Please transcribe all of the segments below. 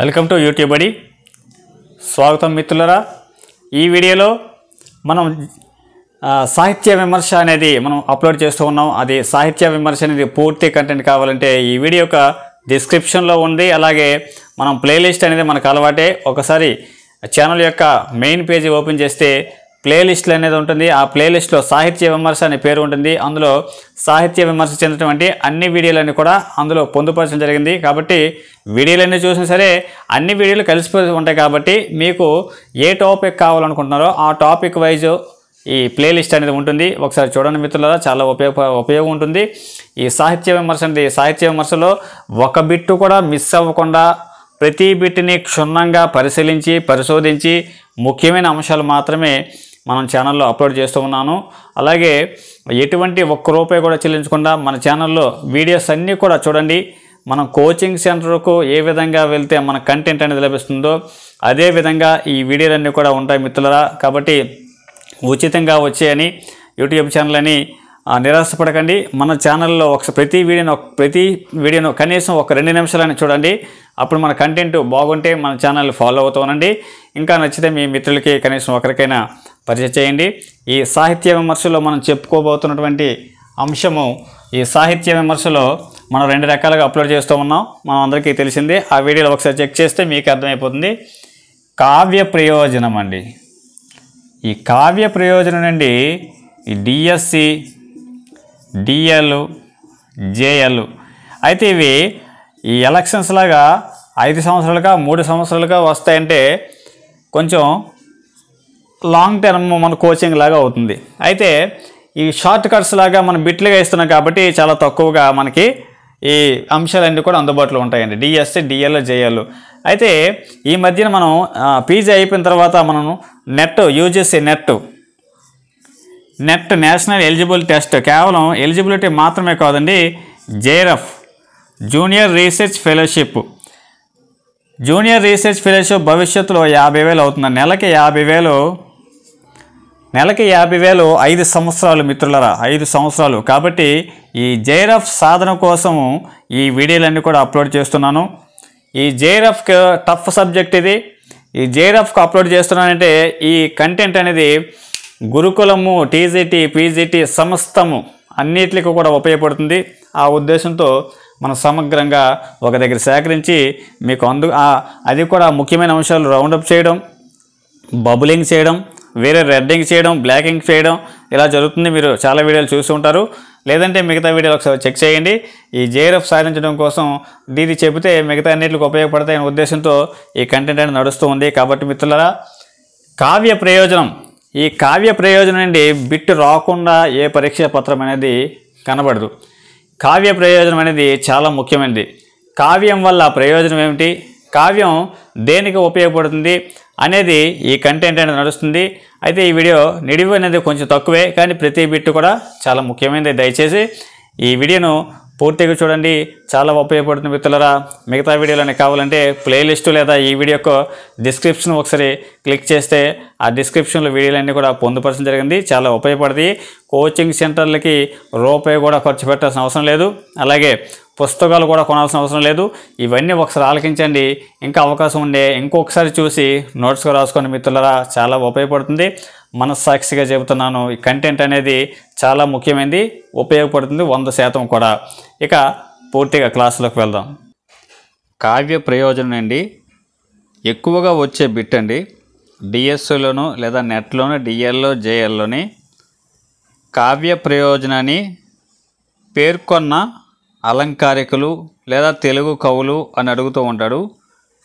welcome to YouTube అడి స్వాగతం మిత్రులరా ఈ వీడియోలో మనం సాహిత్య విమర్శ అనేది మనం అప్లోడ్ చేస్తూ ఉన్నాం అది సాహిత్య విమర్శ అనేది పూర్తి కంటెంట్ కావాలంటే ఈ వీడియో యొక్క డిస్క్రిప్షన్లో ఉంది అలాగే మనం ప్లేలిస్ట్ అనేది మనకు అలవాటే ఒకసారి ఛానల్ యొక్క మెయిన్ పేజీ ఓపెన్ చేస్తే ప్లేలిస్ట్లు అనేది ఉంటుంది ఆ ప్లేలిస్ట్లో సాహిత్య విమర్శ అనే పేరు ఉంటుంది అందులో సాహిత్య విమర్శ చెందినటువంటి అన్ని వీడియోలన్నీ కూడా అందులో పొందుపరచడం జరిగింది కాబట్టి వీడియోలన్నీ చూసినా సరే అన్ని వీడియోలు కలిసి ఉంటాయి కాబట్టి మీకు ఏ టాపిక్ కావాలనుకుంటున్నారో ఆ టాపిక్ వైజ్ ఈ ప్లేలిస్ట్ అనేది ఉంటుంది ఒకసారి చూడండి మిత్రులారా చాలా ఉపయోగ ఉపయోగం ఉంటుంది ఈ సాహిత్య విమర్శ అనేది సాహిత్య విమర్శలో ఒక బిట్టు కూడా మిస్ అవ్వకుండా ప్రతి బిట్ని క్షుణ్ణంగా పరిశీలించి పరిశోధించి ముఖ్యమైన అంశాలు మాత్రమే మనం ఛానల్లో అప్లోడ్ చేస్తూ ఉన్నాను అలాగే ఎటువంటి ఒక్క రూపాయి కూడా చెల్లించకుండా మన ఛానల్లో వీడియోస్ అన్నీ కూడా చూడండి మనం కోచింగ్ సెంటర్కు ఏ విధంగా వెళ్తే మన కంటెంట్ అనేది లభిస్తుందో అదే విధంగా ఈ వీడియోలన్నీ కూడా ఉంటాయి మిత్రులరా కాబట్టి ఉచితంగా వచ్చాయని యూట్యూబ్ ఛానల్ అని నిరాశపడకండి మన ఛానల్లో ఒక ప్రతి వీడియోను ప్రతి వీడియోను కనీసం ఒక రెండు నిమిషాలని చూడండి అప్పుడు మన కంటెంట్ బాగుంటే మన ఛానల్ ఫాలో అవుతూ ఉండండి ఇంకా నచ్చితే మీ మిత్రులకి కనీసం ఒకరికైనా పరిచయం చేయండి ఈ సాహిత్య విమర్శలో మనం చెప్పుకోబోతున్నటువంటి అంశము ఈ సాహిత్య విమర్శలో మనం రెండు రకాలుగా అప్లోడ్ చేస్తూ ఉన్నాం మనం అందరికీ తెలిసింది ఆ వీడియోలో ఒకసారి చెక్ చేస్తే మీకు అర్థమైపోతుంది కావ్య ప్రయోజనం అండి ఈ కావ్య ప్రయోజనం అండి ఈ డిఎస్సి డిఎల్ జేఎల్ అయితే ఇవి ఈ ఎలక్షన్స్ లాగా ఐదు సంవత్సరాలుగా మూడు సంవత్సరాలుగా వస్తాయంటే కొంచెం లాంగ్ టర్మ్ మన కోచింగ్ లాగా అవుతుంది అయితే ఈ షార్ట్ కట్స్ లాగా మనం బిట్లుగా ఇస్తున్నాం కాబట్టి చాలా తక్కువగా మనకి ఈ అంశాలన్నీ కూడా అందుబాటులో ఉంటాయండి డిఎస్సి డిఎల్ జేఎల్ అయితే ఈ మధ్యన మనం పీజీ అయిపోయిన తర్వాత మనం NET UGC NET NET national eligible test కేవలం ఎలిజిబిలిటీ మాత్రమే కాదండి JF junior research fellowship junior research fellowship భవిష్యత్తులో యాభై వేలు అవుతుంది నెలకి యాభై వేలు నెలకి యాభై వేలు ఐదు సంవత్సరాలు మిత్రులరా ఐదు సంవత్సరాలు కాబట్టి ఈ జైరఫ్ సాధన కోసం ఈ వీడియోలన్నీ కూడా అప్లోడ్ చేస్తున్నాను ఈ జైరఫ్కి టఫ్ సబ్జెక్ట్ ఇది ఈ జైరఫ్కి అప్లోడ్ చేస్తున్నానంటే ఈ కంటెంట్ అనేది గురుకులము టీజీటీ పీజీటీ సమస్తము అన్నిటికీ కూడా ఉపయోగపడుతుంది ఆ ఉద్దేశంతో మనం సమగ్రంగా ఒక దగ్గర సేకరించి మీకు అందు అది కూడా ముఖ్యమైన అంశాలు రౌండప్ చేయడం బబులింగ్ చేయడం వేరే రెడ్డింగ్ చేయడం బ్లాకింగ్ చేయడం ఇలా జరుగుతుంది మీరు చాలా వీడియోలు చూస్తూ ఉంటారు లేదంటే మిగతా వీడియోలు ఒకసారి చెక్ చేయండి ఈ జేఆర్ఎఫ్ సాధించడం కోసం దీన్ని చెబితే మిగతా అన్నింటికి ఉపయోగపడతాయనే ఉద్దేశంతో ఈ కంటెంట్ అనేది నడుస్తూ ఉంది కాబట్టి మిత్రులరా కావ్య ప్రయోజనం ఈ కావ్య ప్రయోజనం నుండి బిట్టు రాకుండా ఏ పరీక్ష పత్రం అనేది కనబడదు కావ్య ప్రయోజనం అనేది చాలా ముఖ్యమైనది కావ్యం వల్ల ప్రయోజనం ఏమిటి కావ్యం దేనికి ఉపయోగపడుతుంది అనేది ఈ కంటెంట్ అనేది నడుస్తుంది అయితే ఈ వీడియో నిడివి అనేది కొంచెం తక్కువే కానీ ప్రతి బిట్టు కూడా చాలా ముఖ్యమైనది దయచేసి ఈ వీడియోను పూర్తిగా చూడండి చాలా ఉపయోగపడుతుంది మిత్రులరా మిగతా వీడియోలని కావాలంటే ప్లేలిస్ట్ లేదా ఈ వీడియో యొక్క డిస్క్రిప్షన్ ఒకసారి క్లిక్ చేస్తే ఆ డిస్క్రిప్షన్లో వీడియోలన్నీ కూడా పొందుపరచడం జరిగింది చాలా ఉపయోగపడతాయి కోచింగ్ సెంటర్లకి రూపాయి కూడా ఖర్చు పెట్టాల్సిన అవసరం లేదు అలాగే పుస్తకాలు కూడా కొనాల్సిన అవసరం లేదు ఇవన్నీ ఒకసారి ఆలకించండి ఇంకా అవకాశం ఉండే ఇంకొకసారి చూసి నోట్స్గా రాసుకొని మిత్రులరా చాలా ఉపయోగపడుతుంది మనస్సాక్షిగా చెబుతున్నాను ఈ కంటెంట్ అనేది చాలా ముఖ్యమైనది ఉపయోగపడుతుంది వంద శాతం కూడా ఇక పూర్తిగా క్లాసులోకి వెళ్దాం కావ్య ప్రయోజనం అండి ఎక్కువగా వచ్చే బిట్ అండి డిఎస్లోను లేదా నెట్లోను డిఎల్లో జేఎల్లోని కావ్య ప్రయోజనాన్ని పేర్కొన్న అలంకారికులు లేదా తెలుగు కవులు అని అడుగుతూ ఉంటాడు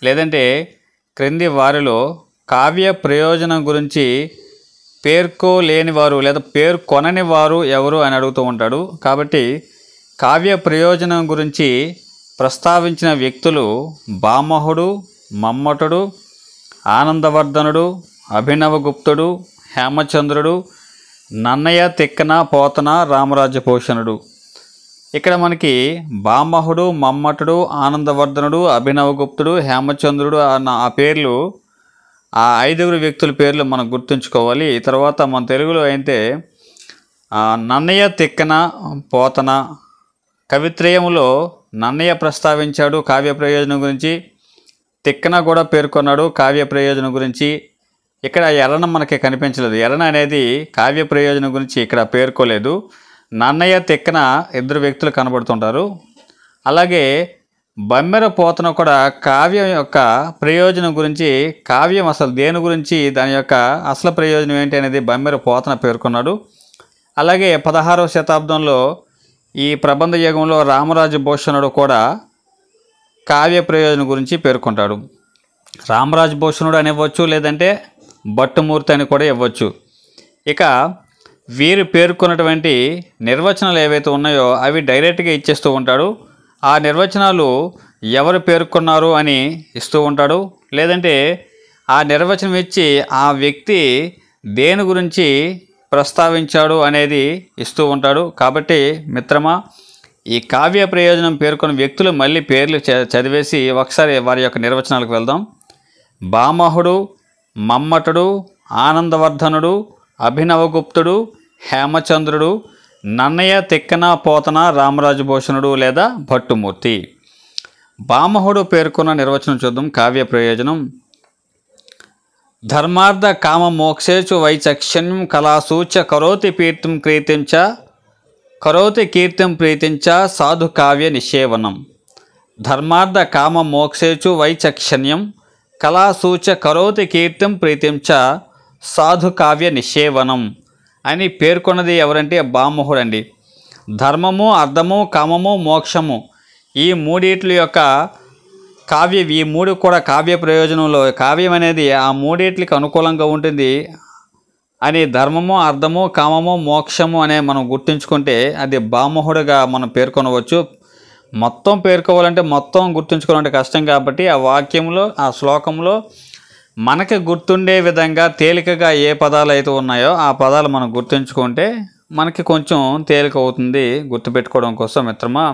లేదంటే క్రింది వారిలో కావ్య ప్రయోజనం గురించి పేర్కోలేని వారు లేదా పేర్కొనని వారు ఎవరు అని అడుగుతూ ఉంటాడు కాబట్టి కావ్య ప్రయోజనం గురించి ప్రస్తావించిన వ్యక్తులు బామహుడు మమ్మటుడు ఆనందవర్ధనుడు అభినవగుప్తుడు హేమచంద్రుడు నన్నయ్య తిక్కన పోతన రామరాజ్య పోషణుడు ఇక్కడ మనకి బామహుడు మమ్మటుడు ఆనందవర్ధనుడు అభినవగుప్తుడు హేమచంద్రుడు అన్న ఆ పేర్లు ఆ ఐదుగురు వ్యక్తుల పేర్లు మనం గుర్తుంచుకోవాలి తర్వాత మన తెలుగులో అయితే నన్నయ్య తిక్కన పోతన కవిత్రయములో నన్నయ్య ప్రస్తావించాడు కావ్య ప్రయోజనం గురించి తిక్కన కూడా పేర్కొన్నాడు కావ్య ప్రయోజనం గురించి ఇక్కడ ఎరణ మనకి కనిపించలేదు ఎరణ అనేది కావ్య ప్రయోజనం గురించి ఇక్కడ పేర్కోలేదు నన్నయ్య తెక్కిన ఇద్దరు వ్యక్తులు కనబడుతుంటారు అలాగే బమ్మెర పోతన కూడా కావ్యం యొక్క ప్రయోజనం గురించి కావ్యం అసలు దేని గురించి దాని యొక్క అసలు ప్రయోజనం ఏంటి అనేది బమ్మెర పోతన పేర్కొన్నాడు అలాగే పదహారవ శతాబ్దంలో ఈ ప్రబంధ యుగంలో రామరాజు భూషణుడు కూడా కావ్య ప్రయోజనం గురించి పేర్కొంటాడు రామరాజు భూషణుడు ఇవ్వచ్చు లేదంటే భట్టుమూర్తి అని కూడా ఇవ్వచ్చు ఇక వీరు పేర్కొన్నటువంటి నిర్వచనాలు ఏవైతే ఉన్నాయో అవి డైరెక్ట్గా ఇచ్చేస్తూ ఉంటాడు ఆ నిర్వచనాలు ఎవరు పేర్కొన్నారు అని ఇస్తూ ఉంటాడు లేదంటే ఆ నిర్వచనం ఇచ్చి ఆ వ్యక్తి దేని గురించి ప్రస్తావించాడు అనేది ఇస్తూ ఉంటాడు కాబట్టి మిత్రమా ఈ కావ్య ప్రయోజనం పేర్కొన్న వ్యక్తులు మళ్ళీ పేర్లు చదివేసి ఒకసారి వారి యొక్క నిర్వచనాలకు వెళ్దాం భామహుడు మమ్మటుడు ఆనందవర్ధనుడు అభినవగుప్తుడు హేమచంద్రుడు నన్నయ్య తిక్కన పోతన రామరాజు భూషణుడు లేదా భట్టుమూర్తి బామహుడు పేర్కొన్న నిర్వచనం చూద్దాం కావ్య ప్రయోజనం ధర్మార్థ కామ మోక్షేచు వైచక్షణ్యం కళాసూచ కరోతి పీర్తిం క్రీతించ కరోతి కీర్తిం ప్రీతించ సాధు కావ్య నిషేవనం ధర్మార్థ కామ మోక్షేచు వైచక్షణ్యం కళాసూచ కరోతి కీర్తిం ప్రీతించ సాధుకావ్య నిషేవనం అని పేర్కొన్నది ఎవరంటే బామోహుడు అండి ధర్మము అర్థము కామము మోక్షము ఈ మూడిట్ల యొక్క కావ్య ఈ మూడు కూడా కావ్య ప్రయోజనంలో కావ్యం అనేది ఆ మూడిట్లకి అనుకూలంగా ఉంటుంది అని ధర్మము అర్థము కామము మోక్షము అనే మనం గుర్తుంచుకుంటే అది బామోహుడుగా మనం పేర్కొనవచ్చు మొత్తం పేర్కోవాలంటే మొత్తం గుర్తుంచుకోవాలంటే కష్టం కాబట్టి ఆ వాక్యంలో ఆ శ్లోకంలో మనకి గుర్తుండే విధంగా తేలికగా ఏ పదాలు అయితే ఉన్నాయో ఆ పదాలు మనం గుర్తుంచుకుంటే మనకి కొంచెం తేలిక అవుతుంది గుర్తుపెట్టుకోవడం కోసం మిత్రమా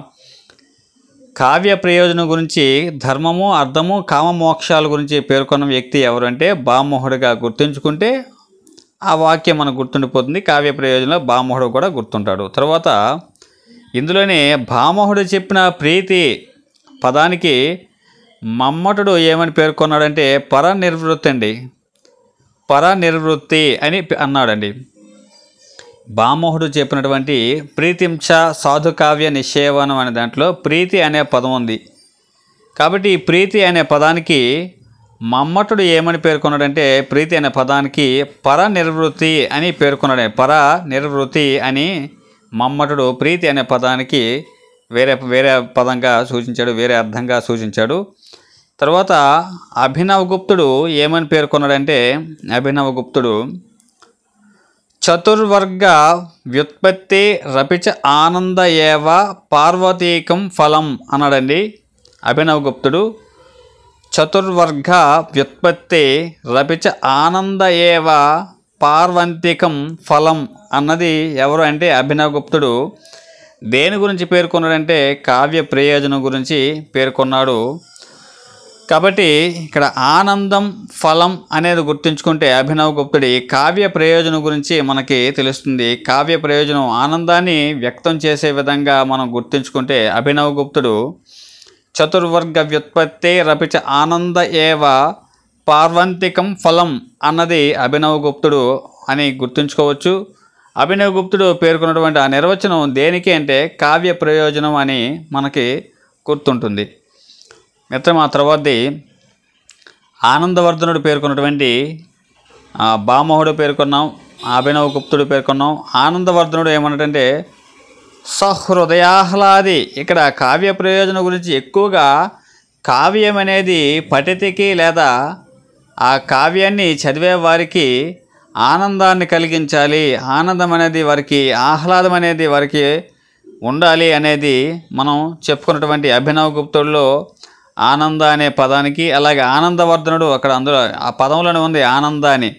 కావ్య ప్రయోజనం గురించి ధర్మము అర్థము కామమోక్షాల గురించి పేర్కొన్న వ్యక్తి ఎవరంటే బామోహుడిగా గుర్తుంచుకుంటే ఆ వాక్యం మనకు గుర్తుండిపోతుంది కావ్య ప్రయోజనంలో బామోహుడు కూడా గుర్తుంటాడు తర్వాత ఇందులోనే భామోహుడు చెప్పిన ప్రీతి పదానికి మమ్మటుడు ఏమని పేర్కొన్నాడంటే పరనిర్వృత్తి అండి పరనిర్వృత్తి అని అన్నాడండి బామోహుడు చెప్పినటువంటి ప్రీతించ సాధుకావ్య నిషేవనం అనే దాంట్లో ప్రీతి అనే పదం ఉంది కాబట్టి ఈ ప్రీతి అనే పదానికి మమ్మటుడు ఏమని పేర్కొన్నాడంటే ప్రీతి అనే పదానికి పర నిర్వృత్తి అని పేర్కొన్నాడు పర నిర్వృత్తి అని మమ్మటుడు ప్రీతి అనే పదానికి వేరే వేరే పదంగా సూచించాడు వేరే అర్థంగా సూచించాడు తర్వాత అభినవగుప్తుడు ఏమని పేర్కొన్నాడంటే అభినవగుప్తుడు చతుర్వర్గ వ్యుత్పత్తి రపిచ ఆనంద ఏవ పార్వతీకం ఫలం అన్నాడండి అభినవగుప్తుడు చతుర్వర్గ వ్యుత్పత్తి రపిచ ఆనంద ఏవ పార్వంతికం ఫలం అన్నది ఎవరు అంటే అభినవగుప్తుడు దేని గురించి పేర్కొన్నాడంటే కావ్య ప్రయోజనం గురించి పేర్కొన్నాడు కాబట్టి ఇక్కడ ఆనందం ఫలం అనేది గుర్తుంచుకుంటే అభినవ్ గుప్తుడి కావ్య ప్రయోజనం గురించి మనకి తెలుస్తుంది కావ్య ప్రయోజనం ఆనందాన్ని వ్యక్తం చేసే విధంగా మనం గుర్తుంచుకుంటే అభినవ్ గుప్తుడు చతుర్వర్గ వ్యుత్పత్తే రపిచ ఆనంద ఏవ పార్వంతికం ఫలం అన్నది అభినవ్ గుప్తుడు అని గుర్తుంచుకోవచ్చు అభినవ్ గుప్తుడు పేర్కొన్నటువంటి ఆ నిర్వచనం దేనికి అంటే కావ్య ప్రయోజనం అని మనకి గుర్తుంటుంది మిత్రం ఆ తర్వాతది ఆనందవర్ధనుడు పేర్కొన్నటువంటి బామోహుడు పేర్కొన్నాం అభినవ గుప్తుడు పేర్కొన్నాం ఆనందవర్ధనుడు ఏమన్నటంటే సహృదయాహ్లాది ఇక్కడ కావ్య ప్రయోజనం గురించి ఎక్కువగా కావ్యం అనేది పఠితికి లేదా ఆ కావ్యాన్ని చదివే వారికి ఆనందాన్ని కలిగించాలి ఆనందం అనేది వారికి ఆహ్లాదం అనేది వారికి ఉండాలి అనేది మనం చెప్పుకున్నటువంటి అభినవ గుప్తుల్లో ఆనంద అనే పదానికి అలాగే ఆనందవర్ధనుడు అక్కడ అందులో ఆ పదంలోనే ఉంది ఆనంద అని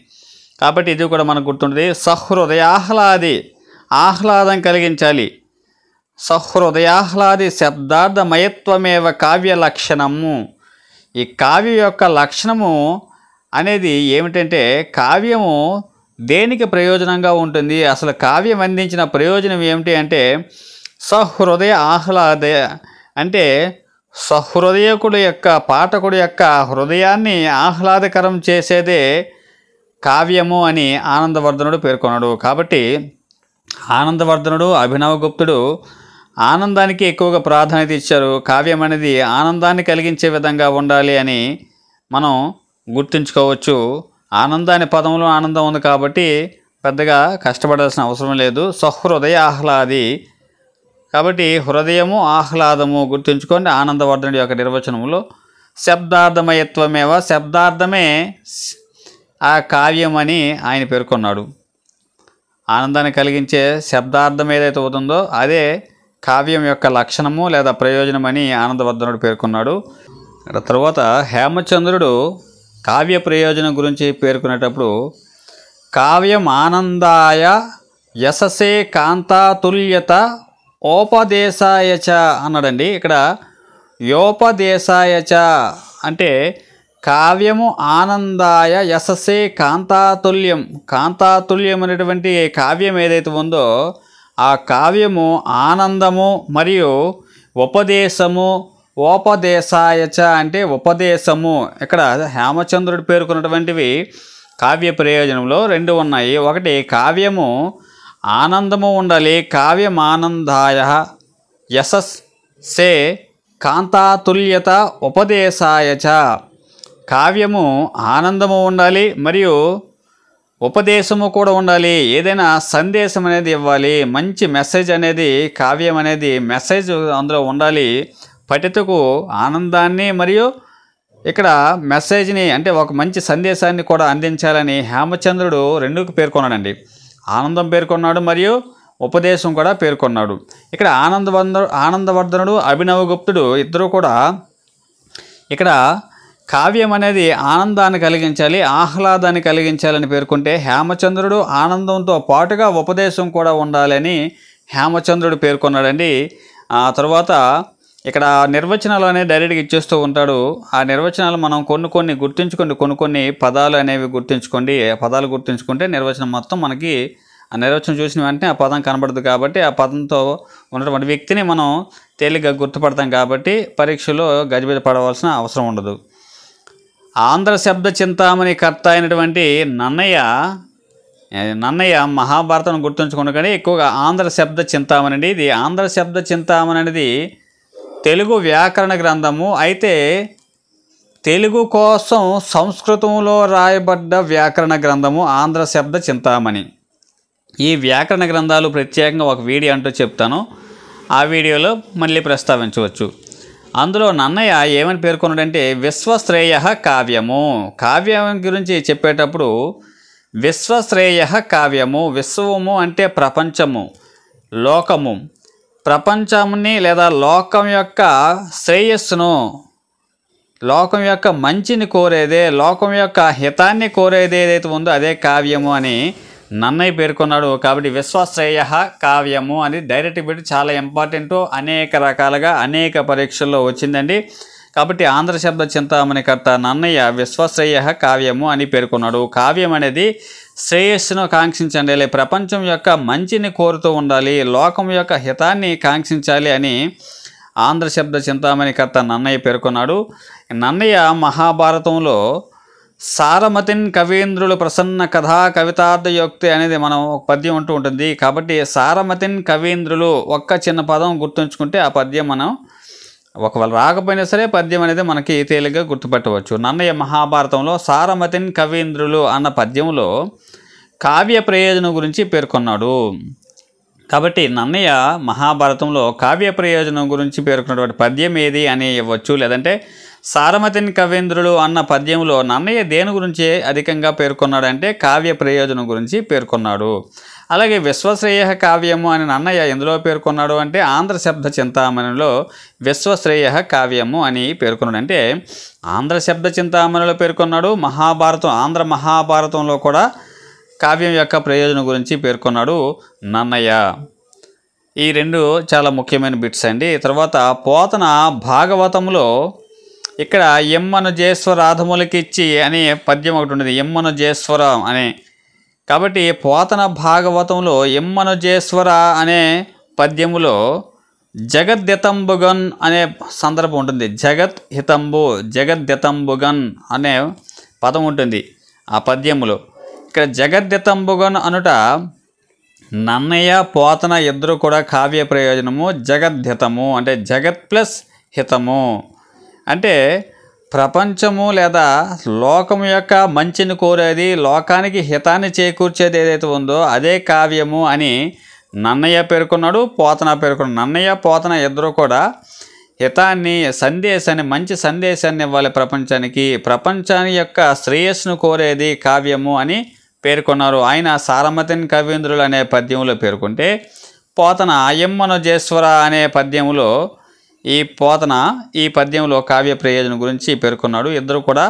కాబట్టి ఇది కూడా మనకు గుర్తుంటుంది సహృదయాహ్లాది ఆహ్లాదం కలిగించాలి సహృదయాహ్లాది శబ్దార్థమయత్వమేవ కావ్య లక్షణము ఈ కావ్య యొక్క లక్షణము అనేది ఏమిటంటే కావ్యము దేనికి ప్రయోజనంగా ఉంటుంది అసలు కావ్యం అందించిన ప్రయోజనం ఏమిటి అంటే సహృదయ ఆహ్లాద అంటే సహృదయకుడు యొక్క పాఠకుడు యొక్క హృదయాన్ని ఆహ్లాదకరం చేసేదే కావ్యము అని ఆనందవర్ధనుడు పేర్కొన్నాడు కాబట్టి ఆనందవర్ధనుడు అభినవగుప్తుడు ఆనందానికి ఎక్కువగా ప్రాధాన్యత ఇచ్చారు కావ్యం అనేది ఆనందాన్ని కలిగించే విధంగా ఉండాలి అని మనం గుర్తుంచుకోవచ్చు ఆనందాన్ని పదంలో ఆనందం ఉంది కాబట్టి పెద్దగా కష్టపడాల్సిన అవసరం లేదు సహృదయ ఆహ్లాది కాబట్టి హృదయము ఆహ్లాదము గుర్తుంచుకోండి ఆనందవర్ధనుడి యొక్క నిర్వచనంలో శబ్దార్థమయత్వమేవ శబ్దార్థమే ఆ కావ్యమని ఆయన పేర్కొన్నాడు ఆనందాన్ని కలిగించే శబ్దార్థం ఏదైతే అవుతుందో అదే కావ్యం యొక్క లక్షణము లేదా ప్రయోజనమని ఆనందవర్ధనుడు పేర్కొన్నాడు తర్వాత హేమచంద్రుడు కావ్య ప్రయోజనం గురించి పేర్కొనేటప్పుడు కావ్యం ఆనందాయ యశసే కాంతాతుల్యత ఓపదేశాయచ అన్నాడండి ఇక్కడ యోపదేశాయచ అంటే కావ్యము ఆనందాయ యశస్సే కాంతాతుల్యం కాంతాతుల్యం అనేటువంటి కావ్యం ఏదైతే ఉందో ఆ కావ్యము ఆనందము మరియు ఉపదేశము ఓపదేశాయచ అంటే ఉపదేశము ఇక్కడ హేమచంద్రుడు పేర్కొన్నటువంటివి కావ్య ప్రయోజనంలో రెండు ఉన్నాయి ఒకటి కావ్యము ఆనందము ఉండాలి కావ్యమానందాయ యశస్ సే కాంతాతుల్యత ఉపదేశాయ చ కావ్యము ఆనందము ఉండాలి మరియు ఉపదేశము కూడా ఉండాలి ఏదైనా సందేశం అనేది ఇవ్వాలి మంచి మెసేజ్ అనేది కావ్యం అనేది మెసేజ్ అందులో ఉండాలి పఠితకు ఆనందాన్ని మరియు ఇక్కడ మెసేజ్ని అంటే ఒక మంచి సందేశాన్ని కూడా అందించాలని హేమచంద్రుడు రెండుకు పేర్కొన్నాడండి ఆనందం పేర్కొన్నాడు మరియు ఉపదేశం కూడా పేర్కొన్నాడు ఇక్కడ ఆనందవంద ఆనందవర్ధనుడు అభినవగుప్తుడు ఇద్దరు కూడా ఇక్కడ కావ్యం అనేది ఆనందాన్ని కలిగించాలి ఆహ్లాదాన్ని కలిగించాలని పేర్కొంటే హేమచంద్రుడు ఆనందంతో పాటుగా ఉపదేశం కూడా ఉండాలని హేమచంద్రుడు పేర్కొన్నాడండి ఆ తర్వాత ఇక్కడ నిర్వచనాలు అనేవి డైరెక్ట్గా ఇచ్చేస్తూ ఉంటాడు ఆ నిర్వచనాలు మనం కొన్ని కొన్ని గుర్తుంచుకోండి కొన్ని కొన్ని పదాలు అనేవి గుర్తుంచుకోండి పదాలు గుర్తుంచుకుంటే నిర్వచనం మొత్తం మనకి ఆ నిర్వచనం చూసిన వెంటనే ఆ పదం కనబడదు కాబట్టి ఆ పదంతో ఉన్నటువంటి వ్యక్తిని మనం తేలిగ్గా గుర్తుపడతాం కాబట్టి పరీక్షలో గజిబిజ పడవలసిన అవసరం ఉండదు ఆంధ్ర శబ్ద చింతామణి కర్త అయినటువంటి నన్నయ్య నన్నయ్య మహాభారతం గుర్తుంచుకున్న కానీ ఎక్కువగా ఆంధ్ర శబ్ద చింతామణి అండి ఇది ఆంధ్ర శబ్ద చింతామణి అనేది తెలుగు వ్యాకరణ గ్రంథము అయితే తెలుగు కోసం సంస్కృతంలో రాయబడ్డ వ్యాకరణ గ్రంథము ఆంధ్ర శబ్ద చింతామణి ఈ వ్యాకరణ గ్రంథాలు ప్రత్యేకంగా ఒక వీడియో అంటూ చెప్తాను ఆ వీడియోలో మళ్ళీ ప్రస్తావించవచ్చు అందులో నన్నయ్య ఏమని పేర్కొన్నాడంటే విశ్వశ్రేయ కావ్యము కావ్యం గురించి చెప్పేటప్పుడు విశ్వశ్రేయ కావ్యము విశ్వము అంటే ప్రపంచము లోకము ప్రపంచంని లేదా లోకం యొక్క శ్రేయస్సును లోకం యొక్క మంచిని కోరేదే లోకం యొక్క హితాన్ని కోరేది ఏదైతే ఉందో అదే కావ్యము అని నన్నయ్య పేర్కొన్నాడు కాబట్టి విశ్వశ్రేయ కావ్యము అని డైరెక్ట్ పెట్టి చాలా ఇంపార్టెంటు అనేక రకాలుగా అనేక పరీక్షల్లో వచ్చిందండి కాబట్టి ఆంధ్ర శబ్ద చింతామణి కర్త నన్నయ్య విశ్వశ్రేయ కావ్యము అని పేర్కొన్నాడు కావ్యం అనేది శ్రేయస్సును కాంక్షించండి ప్రపంచం యొక్క మంచిని కోరుతూ ఉండాలి లోకం యొక్క హితాన్ని కాంక్షించాలి అని ఆంధ్ర శబ్ద కర్త నన్నయ్య పేర్కొన్నాడు నన్నయ్య మహాభారతంలో సారమతిన్ కవీంద్రులు ప్రసన్న కథా కవితార్థయోక్తి అనేది మనం ఒక పద్యం అంటూ ఉంటుంది కాబట్టి సారమతిన్ కవీంద్రులు ఒక్క చిన్న పదం గుర్తుంచుకుంటే ఆ పద్యం మనం ఒకవేళ రాకపోయినా సరే పద్యం అనేది మనకి తేలిగ్గా గుర్తుపెట్టవచ్చు నన్నయ్య మహాభారతంలో సారమతిన్ కవీంద్రులు అన్న పద్యంలో కావ్య ప్రయోజనం గురించి పేర్కొన్నాడు కాబట్టి నన్నయ్య మహాభారతంలో కావ్య ప్రయోజనం గురించి పేర్కొన్నటువంటి పద్యం ఏది అని ఇవ్వచ్చు లేదంటే సారమతిన్ కవేంద్రులు అన్న పద్యంలో నన్నయ్య దేని గురించి అధికంగా పేర్కొన్నాడంటే కావ్య ప్రయోజనం గురించి పేర్కొన్నాడు అలాగే విశ్వశ్రేయ కావ్యము అని నన్నయ్య ఎందులో పేర్కొన్నాడు అంటే ఆంధ్రశబ్ద చింతామణిలో విశ్వశ్రేయ కావ్యము అని పేర్కొన్నాడు అంటే ఆంధ్రశబ్ద చింతామణిలో పేర్కొన్నాడు మహాభారతం ఆంధ్ర మహాభారతంలో కూడా కావ్యం యొక్క ప్రయోజనం గురించి పేర్కొన్నాడు నన్నయ్య ఈ రెండు చాలా ముఖ్యమైన బిట్స్ అండి తర్వాత పోతన భాగవతంలో ఇక్కడ ఎమ్మను జేశ్వరాధములకిచ్చి అనే పద్యం ఒకటి ఉండేది ఎమ్మను జేశ్వరం అనే కాబట్టి పోతన భాగవతంలో ఎమ్మనుజేశ్వర అనే పద్యములో జగద్దితంబుగన్ అనే సందర్భం ఉంటుంది జగత్ హితంబు జగద్దితంబుగన్ అనే పదం ఉంటుంది ఆ పద్యములో ఇక్కడ జగద్దితంబుగన్ అనుట నన్నయ్య పోతన ఇద్దరు కూడా కావ్య ప్రయోజనము జగద్హితము అంటే జగత్ ప్లస్ హితము అంటే ప్రపంచము లేదా లోకము యొక్క మంచిని కోరేది లోకానికి హితాన్ని చేకూర్చేది ఏదైతే ఉందో అదే కావ్యము అని నన్నయ్య పేర్కొన్నాడు పోతన పేర్కొన్నాడు నన్నయ్య పోతన ఇద్దరు కూడా హితాన్ని సందేశాన్ని మంచి సందేశాన్ని ఇవ్వాలి ప్రపంచానికి ప్రపంచాన్ని యొక్క శ్రేయస్సును కోరేది కావ్యము అని పేర్కొన్నారు ఆయన సారమతిని కవీంద్రులు అనే పద్యంలో పేర్కొంటే పోతన అయ్యమ్మనజేశ్వర అనే పద్యంలో ఈ పోతన ఈ పద్యంలో కావ్య ప్రయోజనం గురించి పేర్కొన్నాడు ఇద్దరు కూడా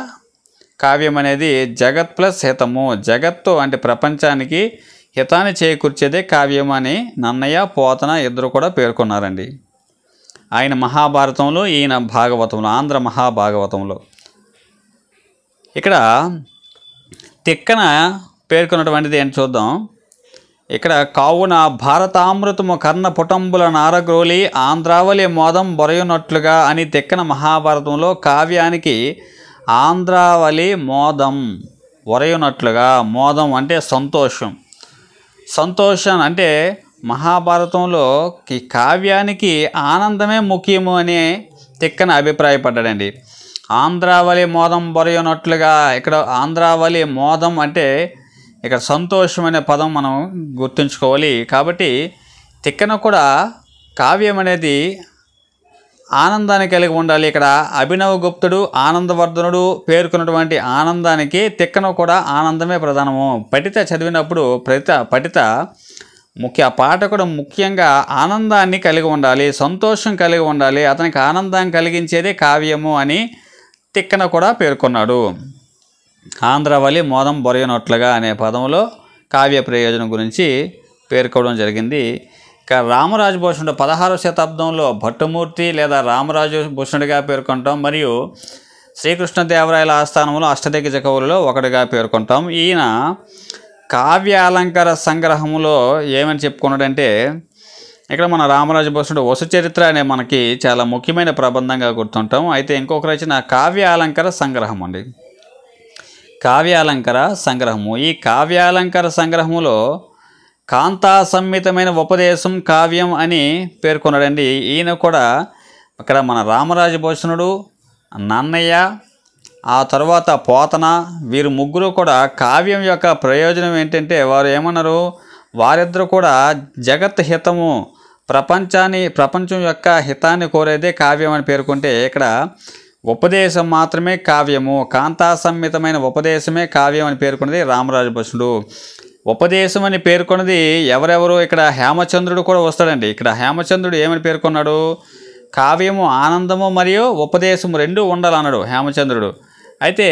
కావ్యం అనేది జగత్ ప్లస్ హితము జగత్తు అంటే ప్రపంచానికి హితాన్ని చేకూర్చేదే కావ్యం అని నన్నయ్య పోతన ఇద్దరు కూడా పేర్కొన్నారండి ఆయన మహాభారతంలో ఈయన భాగవతంలో ఆంధ్ర మహాభాగవతంలో ఇక్కడ తిక్కన పేర్కొన్నటువంటిది ఏంటి చూద్దాం ఇక్కడ కావున భారతామృతము కర్ణ పుటంబుల నారగ్రోలి ఆంధ్రావళి మోదం బొరయునట్లుగా అని తెక్కన మహాభారతంలో కావ్యానికి ఆంధ్రావళి మోదం ఒరయునట్లుగా మోదం అంటే సంతోషం సంతోషం అంటే మహాభారతంలో ఈ కావ్యానికి ఆనందమే ముఖ్యము అని తిక్కన అభిప్రాయపడ్డాడండి ఆంధ్రావళి మోదం బొరయునట్లుగా ఇక్కడ ఆంధ్రావళి మోదం అంటే ఇక్కడ సంతోషం అనే పదం మనం గుర్తుంచుకోవాలి కాబట్టి తిక్కన కూడా కావ్యం అనేది ఆనందాన్ని కలిగి ఉండాలి ఇక్కడ అభినవ గుప్తుడు ఆనందవర్ధనుడు పేర్కొన్నటువంటి ఆనందానికి తిక్కన కూడా ఆనందమే ప్రధానము పఠిత చదివినప్పుడు ప్రతిత పఠిత ముఖ్య పాఠకుడు ముఖ్యంగా ఆనందాన్ని కలిగి ఉండాలి సంతోషం కలిగి ఉండాలి అతనికి ఆనందం కలిగించేదే కావ్యము అని తిక్కన కూడా పేర్కొన్నాడు ఆంధ్రవలి మోదం బొరయనొట్లుగా అనే పదంలో కావ్య ప్రయోజనం గురించి పేర్కోవడం జరిగింది ఇక రామరాజు భూషణుడు పదహారవ శతాబ్దంలో భట్టుమూర్తి లేదా రామరాజు భూషణుడిగా పేర్కొంటాం మరియు శ్రీకృష్ణదేవరాయల ఆస్థానంలో అష్టదిగ్గజ కవులలో ఒకటిగా పేర్కొంటాం ఈయన కావ్య అలంకార సంగ్రహంలో ఏమని చెప్పుకున్నాడంటే ఇక్కడ మన రామరాజ భూషణుడు వసు చరిత్ర అనే మనకి చాలా ముఖ్యమైన ప్రబంధంగా గుర్తుంటాం అయితే ఇంకొకరు వచ్చిన కావ్య అలంకార సంగ్రహం అండి కావ్యాలంకర సంగ్రహము ఈ కావ్యాలంకర సంగ్రహములో కాంతా సంహితమైన ఉపదేశం కావ్యం అని పేర్కొన్నాడండి ఈయన కూడా ఇక్కడ మన భోషణుడు నన్నయ్య ఆ తర్వాత పోతన వీరు ముగ్గురు కూడా కావ్యం యొక్క ప్రయోజనం ఏంటంటే వారు ఏమన్నారు వారిద్దరు కూడా జగత్ హితము ప్రపంచాన్ని ప్రపంచం యొక్క హితాన్ని కోరేదే కావ్యం అని పేర్కొంటే ఇక్కడ ఉపదేశం మాత్రమే కావ్యము కాంతాసంహితమైన ఉపదేశమే కావ్యం అని పేర్కొన్నది రామరాజభుష్ణుడు ఉపదేశం అని పేర్కొన్నది ఎవరెవరు ఇక్కడ హేమచంద్రుడు కూడా వస్తాడండి ఇక్కడ హేమచంద్రుడు ఏమని పేర్కొన్నాడు కావ్యము ఆనందము మరియు ఉపదేశము రెండు ఉండాలన్నాడు హేమచంద్రుడు అయితే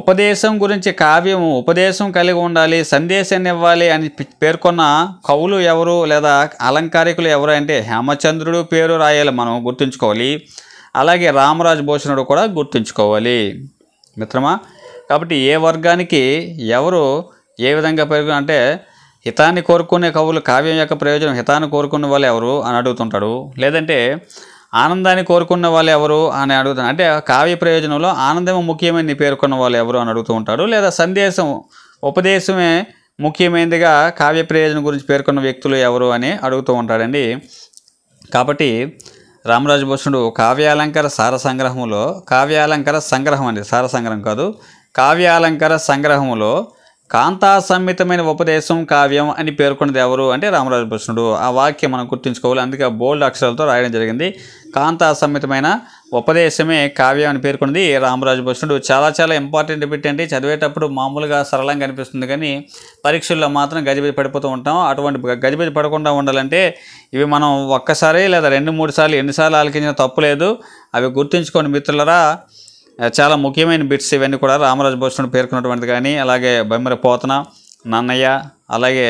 ఉపదేశం గురించి కావ్యము ఉపదేశం కలిగి ఉండాలి సందేశాన్ని ఇవ్వాలి అని పేర్కొన్న కవులు ఎవరు లేదా అలంకారికులు ఎవరు అంటే హేమచంద్రుడు పేరు రాయాలి మనం గుర్తుంచుకోవాలి అలాగే రామరాజు భూషణుడు కూడా గుర్తుంచుకోవాలి మిత్రమా కాబట్టి ఏ వర్గానికి ఎవరు ఏ విధంగా పెరుగు అంటే హితాన్ని కోరుకునే కవులు కావ్యం యొక్క ప్రయోజనం హితాన్ని కోరుకున్న వాళ్ళు ఎవరు అని అడుగుతుంటాడు లేదంటే ఆనందాన్ని కోరుకున్న వాళ్ళు ఎవరు అని అడుగుతాడు అంటే కావ్య ప్రయోజనంలో ఆనందము ముఖ్యమైనది పేర్కొన్న వాళ్ళు ఎవరు అని అడుగుతూ ఉంటాడు లేదా సందేశం ఉపదేశమే ముఖ్యమైనదిగా కావ్య ప్రయోజనం గురించి పేర్కొన్న వ్యక్తులు ఎవరు అని అడుగుతూ ఉంటాడండి కాబట్టి రామరాజు భూషణుడు కావ్యాలంకార సార సంగ్రహములో కావ్యాలంకార సంగ్రహం అండి సార సంగ్రహం కాదు కావ్యాలంకార సంగ్రహములో కాంతా సంహితమైన ఉపదేశం కావ్యం అని పేర్కొన్నది ఎవరు అంటే రామరాజు భూషణుడు ఆ వాక్యం మనం గుర్తుంచుకోవాలి అందుకే బోల్డ్ అక్షరాలతో రాయడం జరిగింది కాంతా సంహితమైన ఉపదేశమే కావ్యం అని పేర్కొన్నది రామరాజు భూషణుడు చాలా చాలా ఇంపార్టెంట్ బిట్ అండి చదివేటప్పుడు మామూలుగా సరళంగా అనిపిస్తుంది కానీ పరీక్షల్లో మాత్రం గజిబిజి పడిపోతూ ఉంటాం అటువంటి గజిబిజి పడకుండా ఉండాలంటే ఇవి మనం ఒక్కసారి లేదా రెండు మూడు సార్లు ఎన్నిసార్లు ఆలకించిన తప్పు లేదు అవి గుర్తుంచుకోండి మిత్రులరా చాలా ముఖ్యమైన బిట్స్ ఇవన్నీ కూడా రామరాజు భూషణుడు పేర్కొన్నటువంటిది కానీ అలాగే బొమ్మిర పోతన నన్నయ్య అలాగే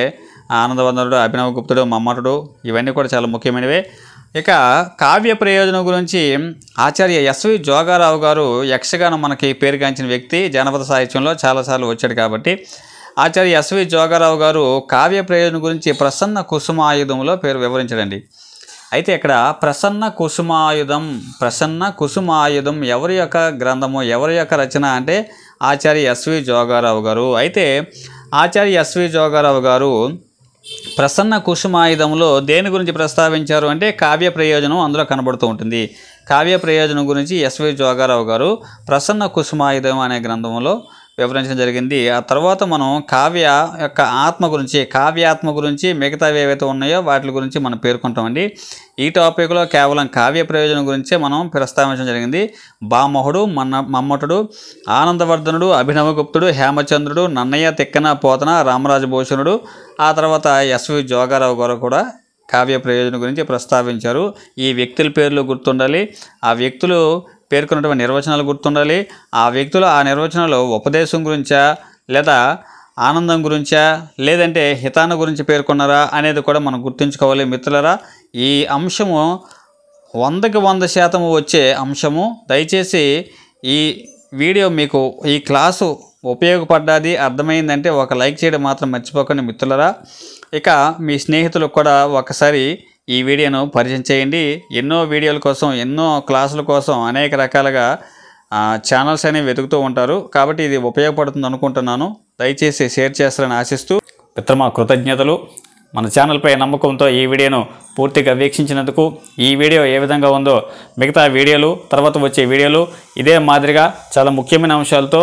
ఆనందవందనుడు అభినవ గుప్తుడు మమ్మటుడు ఇవన్నీ కూడా చాలా ముఖ్యమైనవి ఇక కావ్య ప్రయోజనం గురించి ఆచార్య ఎస్వి జోగారావు గారు యక్షగానం మనకి పేరుగాంచిన వ్యక్తి జానపద సాహిత్యంలో చాలాసార్లు వచ్చాడు కాబట్టి ఆచార్య ఎస్వి జోగారావు గారు కావ్య ప్రయోజనం గురించి ప్రసన్న కుసుమాయుధంలో పేరు వివరించడండి అయితే ఇక్కడ ప్రసన్న కుసుమాయుధం ప్రసన్న కుసుమాయుధం ఎవరి యొక్క గ్రంథము ఎవరి యొక్క రచన అంటే ఆచార్య ఎస్వి జోగారావు గారు అయితే ఆచార్య ఎస్వి జోగారావు గారు ప్రసన్న కుసుమాయుధంలో దేని గురించి ప్రస్తావించారు అంటే కావ్య ప్రయోజనం అందులో కనబడుతూ ఉంటుంది కావ్య ప్రయోజనం గురించి ఎస్వి జోగారావు గారు ప్రసన్న కుసుమాయుధం అనే గ్రంథంలో వివరించడం జరిగింది ఆ తర్వాత మనం కావ్య యొక్క ఆత్మ గురించి కావ్యాత్మ గురించి మిగతావి ఏవైతే ఉన్నాయో వాటి గురించి మనం పేర్కొంటామండి ఈ టాపిక్లో కేవలం కావ్య ప్రయోజనం గురించే మనం ప్రస్తావించడం జరిగింది బామహుడు మన్న మమ్మటుడు ఆనందవర్ధనుడు అభినవగుప్తుడు హేమచంద్రుడు నన్నయ్య తిక్కన పోతన భూషణుడు ఆ తర్వాత ఎస్వి జోగారావు గారు కూడా కావ్య ప్రయోజనం గురించి ప్రస్తావించారు ఈ వ్యక్తుల పేర్లు గుర్తుండాలి ఆ వ్యక్తులు పేర్కొన్నటువంటి నిర్వచనాలు గుర్తుండాలి ఆ వ్యక్తులు ఆ నిర్వచనాలు ఉపదేశం గురించా లేదా ఆనందం గురించా లేదంటే హితాన గురించి పేర్కొన్నారా అనేది కూడా మనం గుర్తుంచుకోవాలి మిత్రులరా ఈ అంశము వందకి వంద శాతము వచ్చే అంశము దయచేసి ఈ వీడియో మీకు ఈ క్లాసు ఉపయోగపడ్డది అర్థమైందంటే ఒక లైక్ చేయడం మాత్రం మర్చిపోకండి మిత్రులరా ఇక మీ స్నేహితులకు కూడా ఒకసారి ఈ వీడియోను పరిచయం చేయండి ఎన్నో వీడియోల కోసం ఎన్నో క్లాసుల కోసం అనేక రకాలుగా ఛానల్స్ అనేవి వెతుకుతూ ఉంటారు కాబట్టి ఇది ఉపయోగపడుతుంది అనుకుంటున్నాను దయచేసి షేర్ చేస్తారని ఆశిస్తూ మిత్రమా కృతజ్ఞతలు మన ఛానల్పై నమ్మకంతో ఈ వీడియోను పూర్తిగా వీక్షించినందుకు ఈ వీడియో ఏ విధంగా ఉందో మిగతా వీడియోలు తర్వాత వచ్చే వీడియోలు ఇదే మాదిరిగా చాలా ముఖ్యమైన అంశాలతో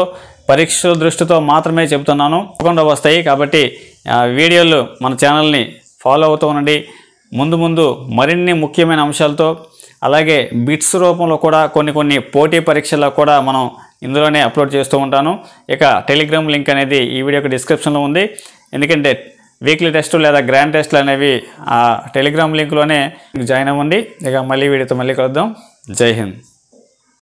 పరీక్షల దృష్టితో మాత్రమే చెబుతున్నాను తప్పకుండా వస్తాయి కాబట్టి వీడియోలు మన ఛానల్ని ఫాలో అవుతూ ఉండండి ముందు ముందు మరిన్ని ముఖ్యమైన అంశాలతో అలాగే బిట్స్ రూపంలో కూడా కొన్ని కొన్ని పోటీ పరీక్షల్లో కూడా మనం ఇందులోనే అప్లోడ్ చేస్తూ ఉంటాను ఇక టెలిగ్రామ్ లింక్ అనేది ఈ వీడియో డిస్క్రిప్షన్లో ఉంది ఎందుకంటే వీక్లీ టెస్ట్ లేదా గ్రాండ్ టెస్ట్లు అనేవి ఆ టెలిగ్రామ్ లింక్లోనే జాయిన్ అవ్వండి ఇక మళ్ళీ వీడియోతో మళ్ళీ కలుద్దాం జై హింద్